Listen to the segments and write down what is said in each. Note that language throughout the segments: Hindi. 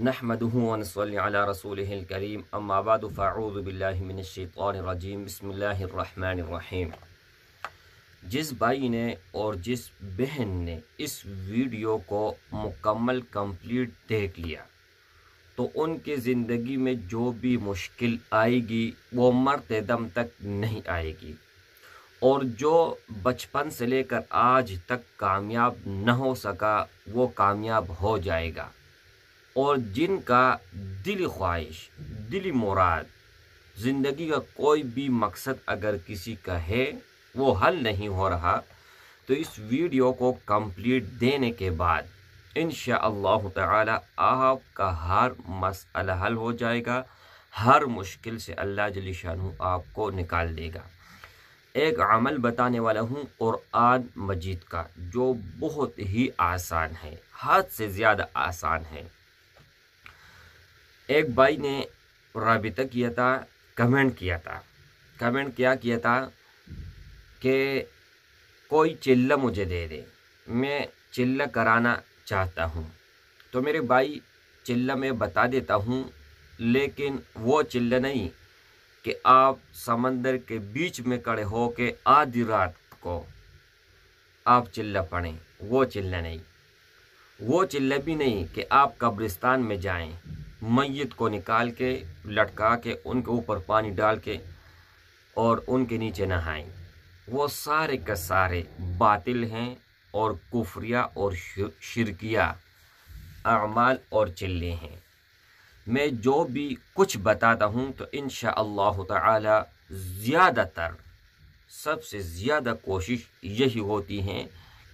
الرجيم بسم الله الرحمن الرحيم जिस भाई ने और जिस बहन ने इस वीडियो को मुकम्मल कंप्लीट देख लिया तो उनके ज़िंदगी में जो भी मुश्किल आएगी वो मरते दम तक नहीं आएगी और जो बचपन से लेकर आज तक कामयाब न हो सका वो कामयाब हो जाएगा और जिनका दिली ख्वाहिश दिली मुराद ज़िंदगी का कोई भी मकसद अगर किसी का है वो हल नहीं हो रहा तो इस वीडियो को कंप्लीट देने के बाद इन ताला आपका हर मसला हल हो जाएगा हर मुश्किल से अल्लाह जलीशान आपको निकाल देगा एक अमल बताने वाला हूँ क़ुरान मजीद का जो बहुत ही आसान है हद से ज़्यादा आसान है एक भाई ने रबित किया था कमेंट किया था कमेंट क्या किया था कि कोई चिल्ला मुझे दे दे मैं चिल्ला कराना चाहता हूँ तो मेरे भाई चिल्ला मैं बता देता हूँ लेकिन वो चिल्ला नहीं कि आप समंदर के बीच में खड़े हो के आधी रात को आप चिल्ला पड़ें वो चिल्ला नहीं वो चिल्ला भी नहीं कि आप कब्रिस्तान में जाएं मैत को निकाल के लटका के उनके ऊपर पानी डाल के और उनके नीचे नहाएं वो सारे के सारे बातिल हैं और कुफरिया और शिरकिया अमाल और चिल्ले हैं मैं जो भी कुछ बताता हूँ तो इन ताला ज़्यादातर सबसे ज़्यादा कोशिश यही होती है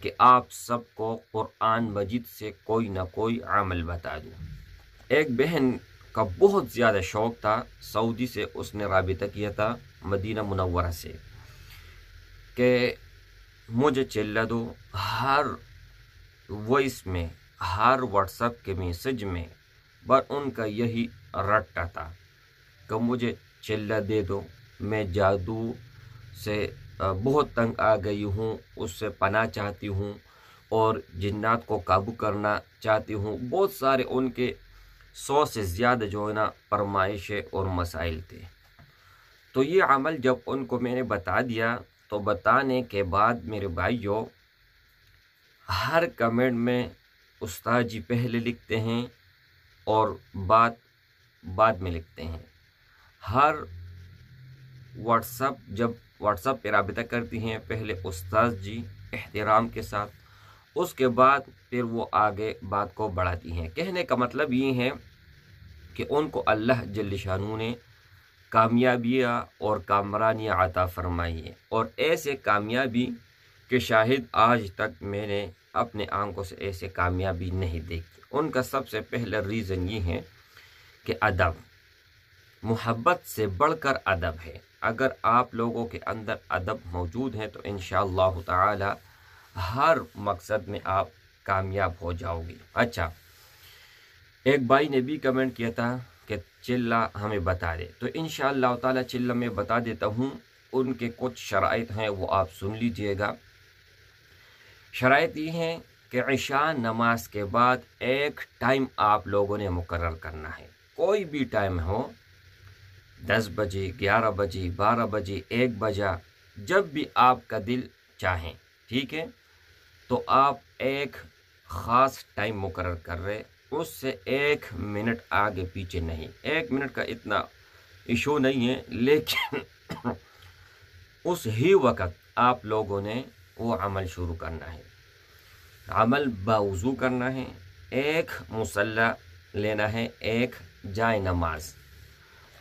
कि आप सबको क़ुरान मजिद से कोई ना कोई अमल बता दूँ एक बहन का बहुत ज़्यादा शौक़ था सऊदी से उसने रबता किया था मदीना मुनवरा से कि मुझे चिल्ला दो हर वॉइस में हर व्हाट्सएप के मैसेज में पर उनका यही रट्टा था कि मुझे चिल्ला दे दो मैं जादू से बहुत तंग आ गई हूँ उससे पना चाहती हूँ और जिन्नात को काबू करना चाहती हूँ बहुत सारे उनके सौ से ज़्यादा जो है ना फरमाइशें और मसाइल थे तो ये अमल जब उनको मैंने बता दिया तो बताने के बाद मेरे भाइयों हर कमेंट में उस्ताद जी पहले लिखते हैं और बात बाद में लिखते हैं हर व्हाट्सअप जब व्हाट्सअप पर रबता करती हैं पहले उस्ताद जी एहतराम के साथ उसके बाद फिर वो आगे बात को बढ़ाती हैं कहने का मतलब ये है कि उनको अल्लाह जल ने कामयाबियाँ और कामरानियाँ आता फरमाई है और ऐसे कामयाबी के शायद आज तक मैंने अपने आंखों से ऐसे कामयाबी नहीं देखी उनका सबसे पहला रीज़न ये है कि अदब मोहब्बत से बढ़कर अदब है अगर आप लोगों के अंदर अदब मौजूद हैं तो इन ताला हर मकसद में आप कामयाब हो जाओगे अच्छा एक भाई ने भी कमेंट किया था कि चिल्ला हमें बता दे तो इन ताला चिल्ला में बता देता हूँ उनके कुछ शराइ हैं वो आप सुन लीजिएगा शराइ ये हैं कि ऐशा नमाज के बाद एक टाइम आप लोगों ने मुकर करना है कोई भी टाइम हो दस बजे ग्यारह बजे बारह बजे एक बजा जब भी आपका दिल चाहें ठीक है तो आप एक ख़ास टाइम मुकर कर रहे उससे एक मिनट आगे पीछे नहीं एक मिनट का इतना इशू नहीं है लेकिन उस ही वक़्त आप लोगों ने वो अमल शुरू करना है अमल बावजू करना है एक मुसल्ला लेना है एक जाए नमाज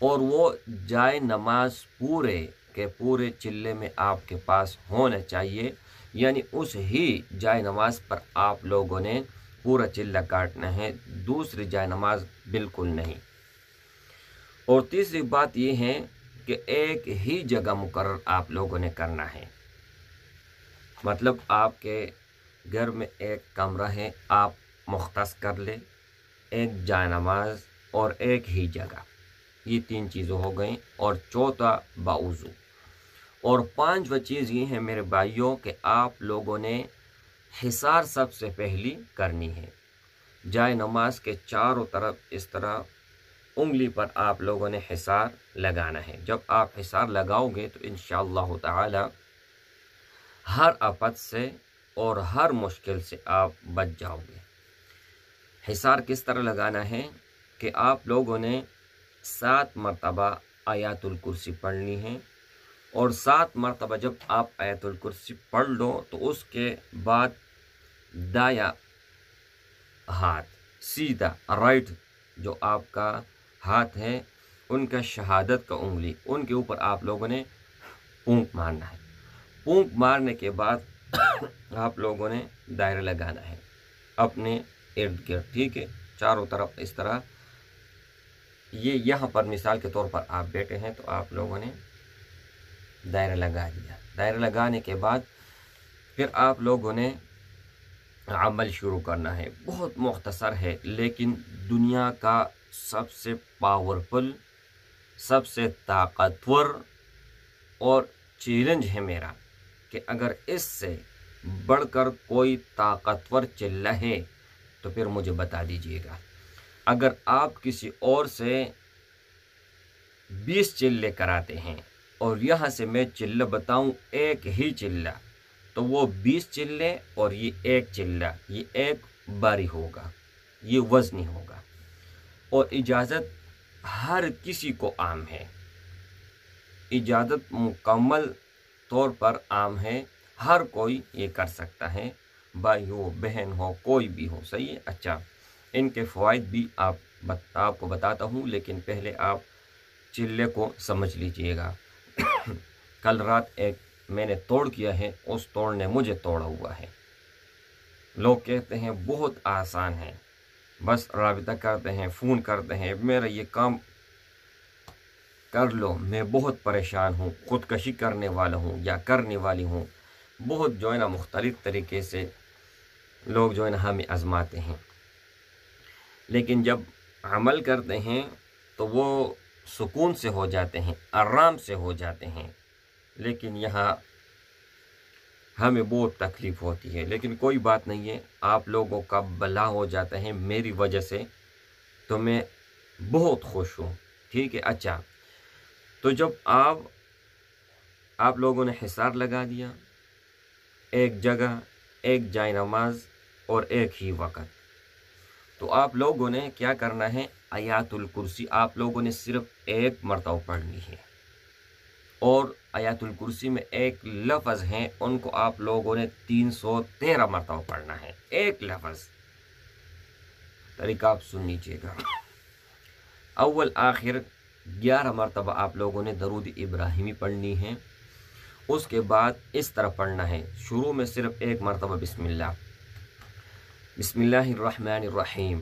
और वो जाय नमाज पूरे के पूरे चिल्ले में आपके पास होना चाहिए यानी उस ही जाय नमाज पर आप लोगों ने पूरा चिल्ला काटना है दूसरी जाय नमाज बिल्कुल नहीं और तीसरी बात यह है कि एक ही जगह मुकर आप लोगों ने करना है मतलब आपके घर में एक कमरा है आप मुख्त कर ले एक जाय नमाज और एक ही जगह ये तीन चीज़ें हो गई और चौथा बाउज़ू और पांचवा चीज़ ये है मेरे भाइयों कि आप लोगों ने हिसार सबसे पहली करनी है जाय नमाज के चारों तरफ इस तरह उंगली पर आप लोगों ने हिसार लगाना है जब आप हिसार लगाओगे तो इन ताला हर आपद से और हर मुश्किल से आप बच जाओगे हिसार किस तरह लगाना है कि आप लोगों ने सात मरतबा आयातुल कुर्सी पढ़नी है और सात मरतबा जब आप आयतुल कुर्सी पढ़ लो तो उसके बाद दाया हाथ सीधा राइट जो आपका हाथ है उनका शहादत का उंगली उनके ऊपर आप लोगों ने पूंक मारना है पूंक मारने के बाद आप लोगों ने दायरा लगाना है अपने इर्द गिर्द ठीक है चारों तरफ इस तरह ये यहाँ पर मिसाल के तौर पर आप बैठे हैं तो आप लोगों ने दायरा लगा दिया दायरा लगाने के बाद फिर आप लोगों ने अमल शुरू करना है बहुत मख्तसर है लेकिन दुनिया का सबसे पावरफुल सबसे ताकतवर और चैलेंज है मेरा कि अगर इससे बढ़कर कोई ताकतवर चिल्ला है तो फिर मुझे बता दीजिएगा अगर आप किसी और से बीस चिल्ले कराते हैं और यहाँ से मैं चिल्ला बताऊँ एक ही चिल्ला तो वो बीस चिल्ले और ये एक चिल्ला ये एक बारी होगा ये वज़नी होगा और इजाज़त हर किसी को आम है इजाज़त मुकम्मल तौर पर आम है हर कोई ये कर सकता है भाई हो बहन हो कोई भी हो सही है अच्छा इनके फ़वाद भी आप बत, आपको बताता हूँ लेकिन पहले आप चिल्ले को समझ लीजिएगा कल रात एक मैंने तोड़ किया है उस तोड़ ने मुझे तोड़ा हुआ है लोग कहते हैं बहुत आसान है बस रबता करते हैं फ़ोन करते हैं मेरा ये काम कर लो मैं बहुत परेशान हूँ ख़ुदकशी करने वाला हूँ या करने वाली हूँ बहुत जो है ना मुख्तलिफ़ तरीके से लोग जो है ना हमें आज़माते हैं लेकिन जब अमल करते हैं तो वो सुकून से हो जाते हैं आराम से हो जाते हैं लेकिन यहाँ हमें बहुत तकलीफ़ होती है लेकिन कोई बात नहीं है आप लोगों का भला हो जाता है मेरी वजह से तो मैं बहुत खुश हूँ ठीक है अच्छा तो जब आप आप लोगों ने हिसार लगा दिया एक जगह एक जाय नमाज और एक ही वक़्त तो आप लोगों ने क्या करना है आयातुल कुर्सी आप लोगों ने सिर्फ एक मरतब पढ़नी है और आयातुल कुर्सी में एक लफज़ हैं उनको आप लोगों ने तीन सौ तेरह मरतब पढ़ना है एक लफज तरीका आप सुन लीजिएगा अव्वल आखिर ग्यारह मरतबा आप लोगों ने दरूद इब्राहिमी पढ़नी है उसके बाद इस तरह पढ़ना है शुरू में सिर्फ एक मरतबा बिसमिल्ला बिसमीम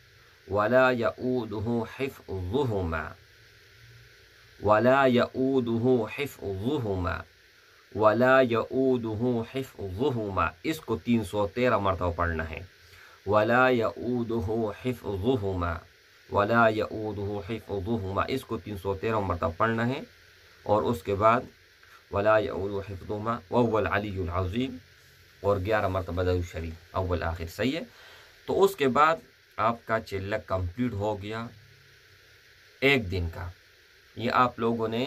ولا يؤوده حفظهما ولا يؤوده حفظهما ولا يؤوده حفظهما इसको तीन सौ तेरह मरतबा पढ़ना है वला यऊदह हिफ़ुमा वला यऊदह हिफ़ुमा इसको तीन सौ तेरह मरतब पढ़ना है और उसके बाद वला यऊद हिफ़ुमा वल अलीज़ीम और ग्यारह मरतबा शरीफ अव्वल आखिर सही है तो उसके बाद आपका चिल्ला कंप्लीट हो गया एक दिन का ये आप लोगों ने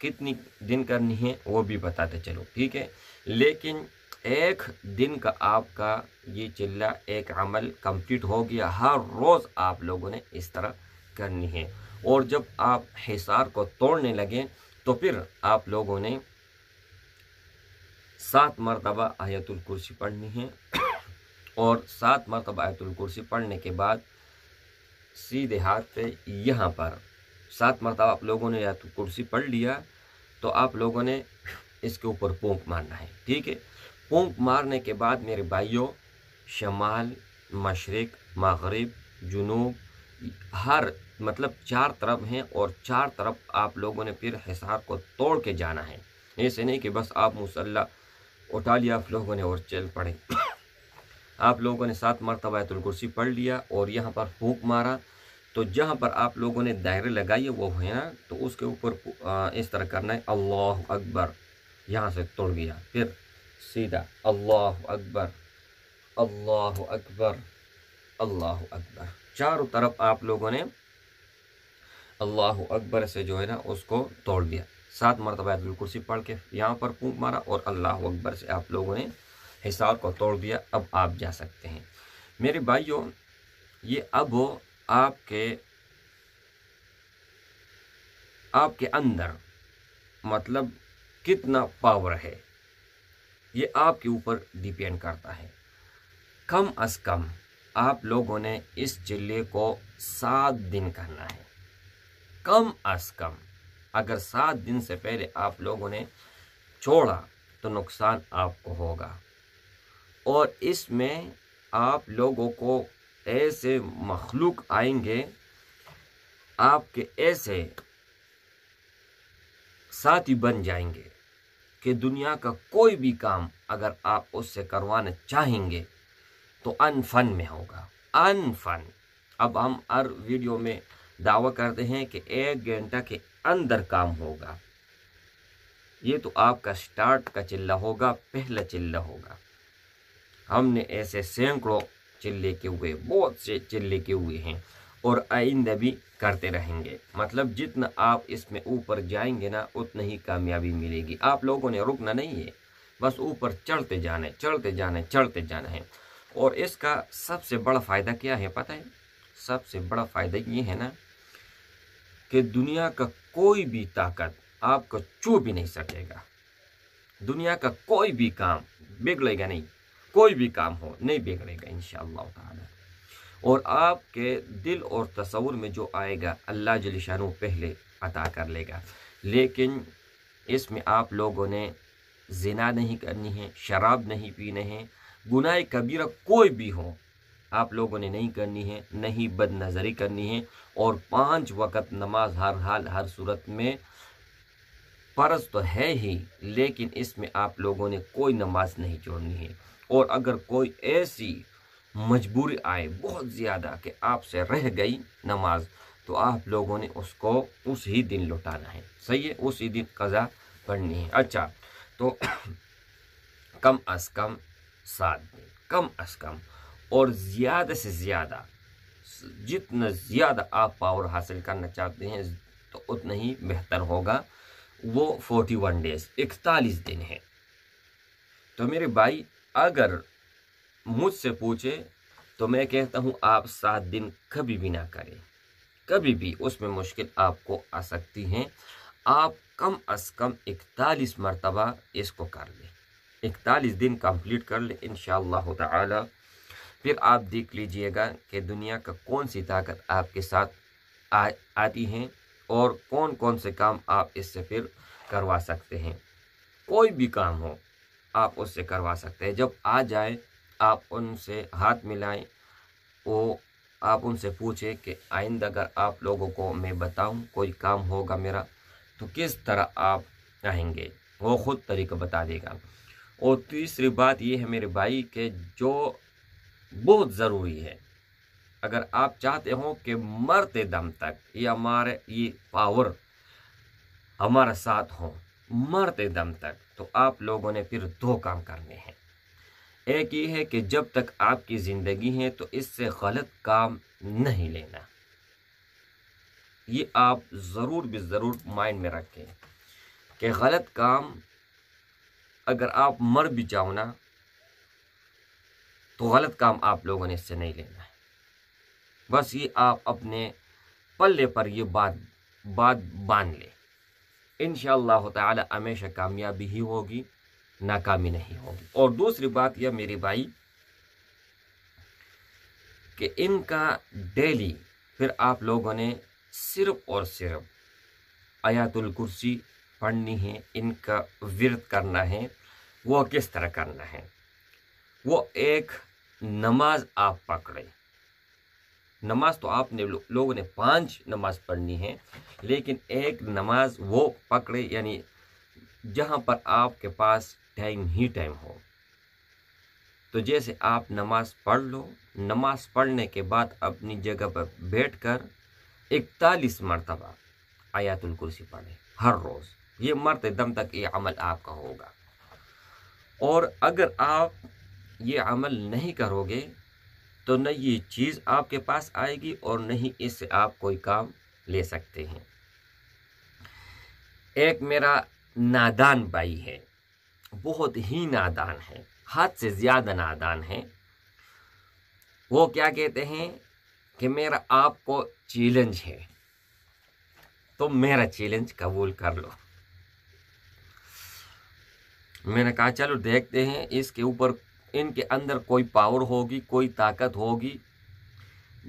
कितनी दिन करनी है वो भी बताते चलो ठीक है लेकिन एक दिन का आपका ये चिल्ला एक अमल कंप्लीट हो गया हर रोज़ आप लोगों ने इस तरह करनी है और जब आप हिसार को तोड़ने लगे तो फिर आप लोगों ने सात मरतबा आयतुल कुर्सी पढ़नी है और सात मरतबा आयतुल कुर्सी पढ़ने के बाद सीधे हाथ पे यहाँ पर सात मरतबा आप लोगों ने आयतुल कुर्सी पढ़ लिया तो आप लोगों ने इसके ऊपर पोंक मारना है ठीक है पोंक मारने के बाद मेरे भाइयों शमाल मशरक मगरब जुनूब हर मतलब चार तरफ हैं और चार तरफ आप लोगों ने फिर हिसार को तोड़ के जाना है ऐसे नहीं कि बस आप मुसल्ला उठा लिया आप लोगों ने और चल पड़े आप लोगों ने सात मरतबा आयतुल कुर्सी पढ़ लिया और यहाँ पर फूक मारा तो जहाँ पर आप लोगों ने दायरे लगाइए वो है ना तो उसके ऊपर इस तरह करना है अल्लाह अकबर यहाँ से तोड़ गया फिर सीधा अल्लाह अकबर अल्लाह अकबर अल्लाह अकबर चारों तरफ आप लोगों ने अल्लाह अकबर से जो है ना उसको तोड़ दिया सात मरतबा कुर्सी पढ़ के यहाँ पर फूक मारा और अल्लाह अकबर से आप लोगों ने हिसार को तोड़ दिया अब आप जा सकते हैं मेरे भाइयों ये अब आपके आपके अंदर मतलब कितना पावर है ये आपके ऊपर डिपेंड करता है कम अज कम आप लोगों ने इस चिल्ले को सात दिन करना है कम अज कम अगर सात दिन से पहले आप लोगों ने छोड़ा तो नुकसान आपको होगा और इसमें आप लोगों को ऐसे मखलूक आएंगे आपके ऐसे साथी बन जाएंगे कि दुनिया का कोई भी काम अगर आप उससे करवाना चाहेंगे तो अनफन में होगा अनफन अब हम हर वीडियो में दावा करते हैं कि एक घंटा के अंदर काम होगा ये तो आपका स्टार्ट का चिल्ला होगा पहला चिल्ला होगा हमने ऐसे सैकड़ों चिल्ले के हुए बहुत से चिल्ले के हुए हैं और आइंदा भी करते रहेंगे मतलब जितना आप इसमें ऊपर जाएंगे ना उतनी ही कामयाबी मिलेगी आप लोगों ने रुकना नहीं है बस ऊपर चढ़ते जाने चढ़ते जाने चढ़ते जाना है और इसका सबसे बड़ा फ़ायदा क्या है पता है सबसे बड़ा फ़ायदा ये है ना कि दुनिया का कोई भी ताकत आपको चू भी नहीं सकेगा दुनिया का कोई भी काम बिगड़ेगा नहीं कोई भी काम हो नहीं बिगड़ेगा इन ताला और आपके दिल और तस्वुर में जो आएगा अल्लाह जलिशान पहले अता कर लेगा लेकिन इसमें आप लोगों ने जिना नहीं करनी है शराब नहीं पीने हैं गुनाह कबीरा कोई भी हो आप लोगों ने नहीं करनी है नहीं बद नज़री करनी है और पांच वक्त नमाज हर हाल हर सूरत में फ़र्ज तो है ही लेकिन इसमें आप लोगों ने कोई नमाज नहीं छोड़नी है और अगर कोई ऐसी मजबूरी आए बहुत ज़्यादा कि आपसे रह गई नमाज तो आप लोगों ने उसको उस ही दिन लौटाना है सही है उसी दिन कज़ा पढ़नी है अच्छा तो कम अज़ कम सात दिन कम अज़ कम और ज़्यादा से ज़्यादा जितना ज़्यादा आप पावर हासिल करना चाहते हैं तो उतना ही बेहतर होगा वो फोर्टी वन डेज इकतालीस दिन है तो मेरे भाई अगर मुझसे पूछे तो मैं कहता हूँ आप सात दिन कभी भी ना करें कभी भी उसमें मुश्किल आपको आ सकती हैं आप कम अज कम इकतालीस मरतबा इसको कर लें इकतालीस दिन कंप्लीट कर लें इन ताला फिर आप देख लीजिएगा कि दुनिया का कौन सी ताकत आपके साथ आ, आती हैं और कौन कौन से काम आप इससे फिर करवा सकते हैं कोई भी काम हो आप उससे करवा सकते हैं जब आ जाए आप उनसे हाथ मिलाएं वो आप उनसे पूछें कि आइंदा अगर आप लोगों को मैं बताऊं कोई काम होगा मेरा तो किस तरह आप आएंगे वो खुद तरीका बता देगा और तीसरी बात ये है मेरे भाई के जो बहुत ज़रूरी है अगर आप चाहते हो कि मरते दम तक ये हमारे ये पावर हमारा साथ हो मरते दम तक तो आप लोगों ने फिर दो काम करने हैं एक ये है कि जब तक आपकी ज़िंदगी है तो इससे गलत काम नहीं लेना ये आप ज़रूर भी ज़रूर माइंड में रखें कि गलत काम अगर आप मर भी जाओ ना तो गलत काम आप लोगों ने इससे नहीं लेना है बस ये आप अपने पल्ले पर ये बात बात बांध लें इन शह हमेशा कामयाबी ही होगी नाकामी नहीं होगी और दूसरी बात यह मेरे भाई कि इनका डेली फिर आप लोगों ने सिर्फ और सिर्फ आयातुल कुर्सी पढ़नी है इनका विरत करना है वो किस तरह करना है वो एक नमाज आप पकड़ें नमाज तो आपने लो, लोगों ने पांच नमाज पढ़नी है लेकिन एक नमाज वो पकड़े यानी जहाँ पर आपके पास टाइम ही टाइम हो तो जैसे आप नमाज पढ़ लो नमाज पढ़ने के बाद अपनी जगह पर बैठ कर इकतालीस मरतबा आयातुल कुर्सी पढ़ें हर रोज़ ये मरते दम तक ये अमल आपका होगा और अगर आप ये अमल नहीं करोगे तो न ये चीज़ आपके पास आएगी और न ही इससे आप कोई काम ले सकते हैं एक मेरा नादान भाई है बहुत ही नादान है हद से ज़्यादा नादान है वो क्या कहते हैं कि मेरा आपको चैलेंज है तो मेरा चैलेंज कबूल कर लो मैंने कहा चलो देखते हैं इसके ऊपर इनके अंदर कोई पावर होगी कोई ताकत होगी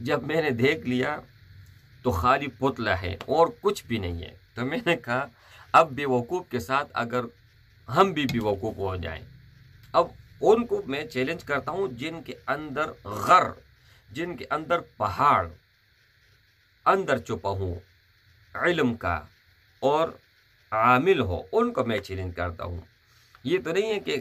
जब मैंने देख लिया तो खाली पुतला है और कुछ भी नहीं है तो मैंने कहा अब बेवकूफ़ के साथ अगर हम भी बेवकूफ़ हो जाएं अब उनको मैं चैलेंज करता हूँ जिनके अंदर गर जिनके अंदर पहाड़ अंदर छुपा हूँ इलम का और आमिल हो उनको मैं चैलेंज करता हूँ ये तो नहीं है कि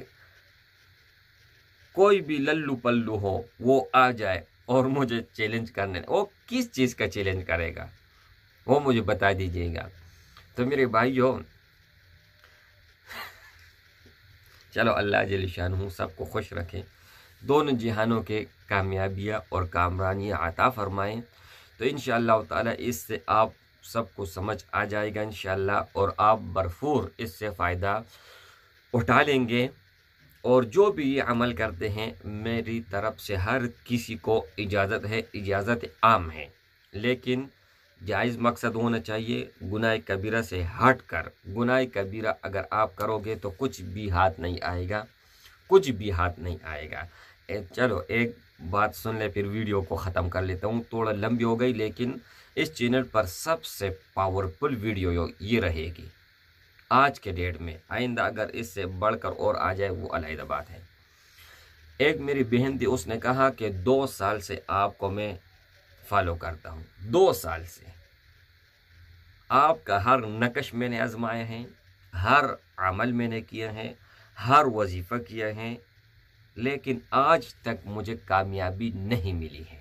कोई भी लल्लू पल्लू हो वो आ जाए और मुझे चैलेंज करने वो किस चीज़ का चैलेंज करेगा वो मुझे बता दीजिएगा तो मेरे भाई चलो अल्लाह जल हूँ सबको खुश रखें दोनों जहानों के कामयाबियाँ और कामरानियाँ आता फरमाएँ तो इन ताला इससे आप सबको समझ आ जाएगा इन और आप भरपूर इससे फ़ायदा उठा लेंगे और जो भी ये अमल करते हैं मेरी तरफ से हर किसी को इजाज़त है इजाज़त आम है लेकिन जायज़ मकसद होना चाहिए गुनाह कबीरा से हट कर गुनाह कबीरा अगर आप करोगे तो कुछ भी हाथ नहीं आएगा कुछ भी हाथ नहीं आएगा ए, चलो एक बात सुन ले फिर वीडियो को ख़त्म कर लेता हूँ थोड़ा लंबी हो गई लेकिन इस चैनल पर सबसे पावरफुल वीडियो ये रहेगी आज के डेट में आइंदा अगर इससे बढ़कर और आ जाए वो अलहदा बात है एक मेरी बहन थी उसने कहा कि दो साल से आपको मैं फॉलो करता हूँ दो साल से आपका हर नकश मैंने आजमाए हैं हर अमल मैंने किया है हर वजीफ़ा किया है लेकिन आज तक मुझे कामयाबी नहीं मिली है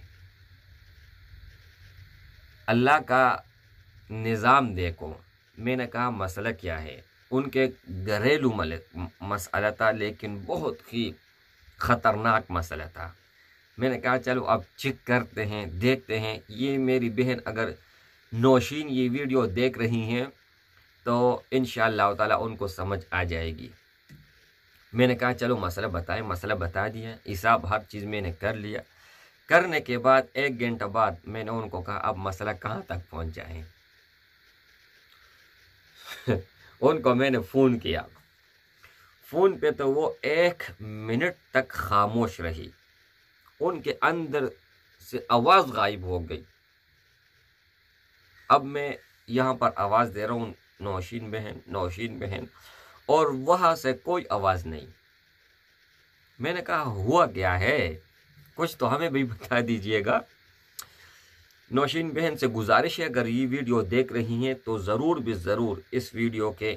अल्लाह का निज़ाम देखो मैंने कहा मसला क्या है उनके घरेलू मसला था लेकिन बहुत ही ख़तरनाक मसला था मैंने कहा चलो अब चेक करते हैं देखते हैं ये मेरी बहन अगर नौशीन ये वीडियो देख रही हैं तो इन ताला उनको समझ आ जाएगी मैंने कहा चलो मसला बताएं मसला बता दिया हिसाब हर चीज़ मैंने कर लिया करने के बाद एक घंटा बाद मैंने उनको कहा अब मसला कहाँ तक पहुँच जाएँ उनको मैंने फ़ोन किया फ़ोन पे तो वो एक मिनट तक खामोश रही उनके अंदर से आवाज़ गायब हो गई अब मैं यहाँ पर आवाज़ दे रहा हूँ नौशीन बहन नौशीन बहन और वहाँ से कोई आवाज़ नहीं मैंने कहा हुआ क्या है कुछ तो हमें भी बता दीजिएगा नौशीन बहन से गुजारिश है अगर ये वीडियो देख रही हैं तो ज़रूर भी ज़रूर इस वीडियो के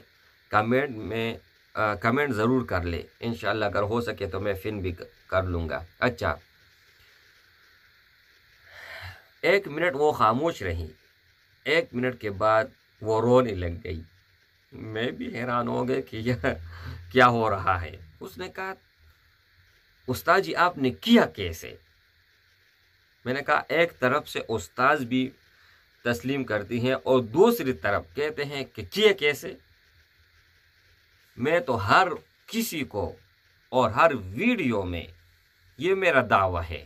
कमेंट में आ, कमेंट ज़रूर कर ले इन अगर हो सके तो मैं फिन भी कर लूँगा अच्छा एक मिनट वो खामोश रही एक मिनट के बाद वो रोने लग गई मैं भी हैरान हो गया कि यह क्या हो रहा है उसने कहा उस्ताद जी आपने किया कैसे मैंने कहा एक तरफ से उस्ताज भी तस्लीम करती हैं और दूसरी तरफ कहते हैं कि किए कैसे मैं तो हर किसी को और हर वीडियो में ये मेरा दावा है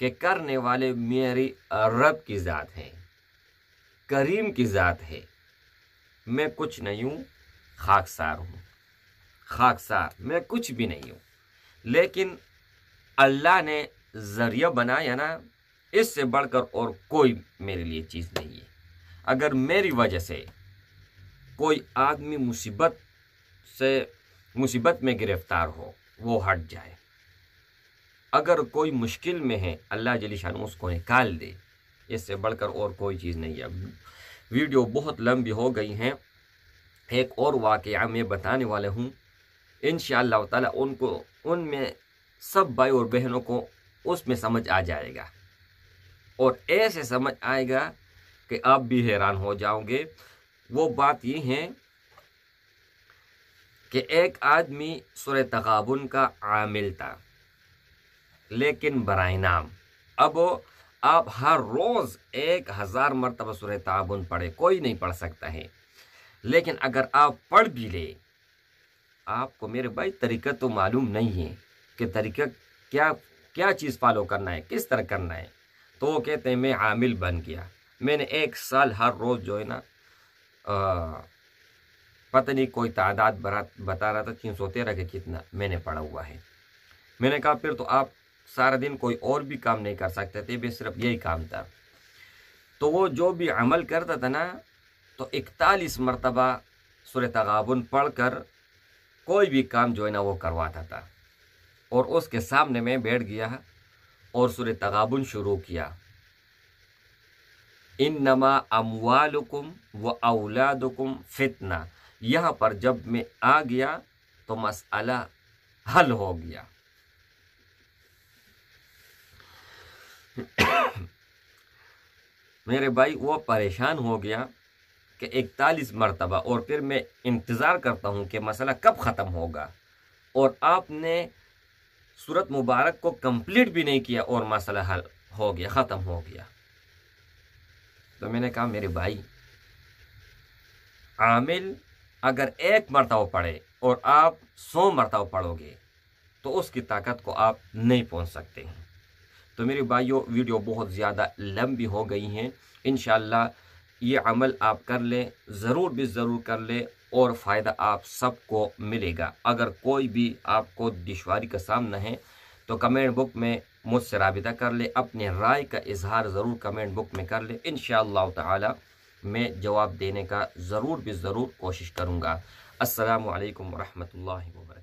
कि करने वाले मेरी रब की ज़ात है करीम की ज़ात है मैं कुछ नहीं हूँ खाकसार हूँ खाकसार मैं कुछ भी नहीं हूँ लेकिन अल्लाह ने ज़रिया बनाया ना इससे बढ़कर और कोई मेरे लिए चीज़ नहीं है अगर मेरी वजह से कोई आदमी मुसीबत से मुसीबत में गिरफ्तार हो वो हट जाए अगर कोई मुश्किल में है अल्लाह जली शान उसको निकाल दे इससे बढ़कर और कोई चीज़ नहीं है वीडियो बहुत लंबी हो गई हैं एक और वाक़ मैं बताने वाला हूँ इन ताला उनको उनमें सब भाई और बहनों को उसमें समझ आ जाएगा और ऐसे समझ आएगा कि आप भी हैरान हो जाओगे वो बात ये है कि एक आदमी सुर तगाबन का आमिल था लेकिन बरए नाम अब आप हर रोज़ एक हज़ार मरतबा सुर तबन पढ़े कोई नहीं पढ़ सकता है लेकिन अगर आप पढ़ भी ले आपको मेरे भाई तरीका तो मालूम नहीं है कि तरीका क्या क्या चीज़ फॉलो करना है किस तरह करना है तो वो कहते हैं मैं आमिल बन गया मैंने एक साल हर रोज़ जो है ना पता नहीं कोई तादाद बता रहा था तीन सौ तेरह के कितना मैंने पढ़ा हुआ है मैंने कहा फिर तो आप सारा दिन कोई और भी काम नहीं कर सकते थे भी सिर्फ यही काम था तो वो जो भी अमल करता था ना तो इकतालीस मरतबा सुर तगाबन पढ़ कर कोई भी काम जो है ना वो करवाता था और उसके सामने मैं बैठ गया और सुर तगाबन शुरू किया इन नमा अमवालकुम व अवलादकुम फितना यहाँ पर जब मैं आ गया तो मसला हल हो गया मेरे भाई वो परेशान हो गया कि इकतालीस मरतबा और फिर मैं इंतज़ार करता हूँ कि मसला कब ख़त्म होगा और आपने सूरत मुबारक को कंप्लीट भी नहीं किया और मसला हल हो गया ख़त्म हो गया तो मैंने कहा मेरे भाई आमिल अगर एक मरतब पढ़े और आप सौ मरतब पढ़ोगे तो उसकी ताकत को आप नहीं पहुंच सकते हैं तो मेरे भाइयों वीडियो बहुत ज़्यादा लंबी हो गई हैं इन ये अमल आप कर लें ज़रूर भी ज़रूर कर लें और फ़ायदा आप सबको मिलेगा अगर कोई भी आपको दुशारी का सामना है तो कमेंट बुक में मुझसे रबता कर ले अपने राय का इजहार ज़रूर कमेंट बुक में कर ले इन ताला मैं जवाब देने का ज़रूर भी ज़रूर कोशिश करूँगा असलकम वरहमल वर्क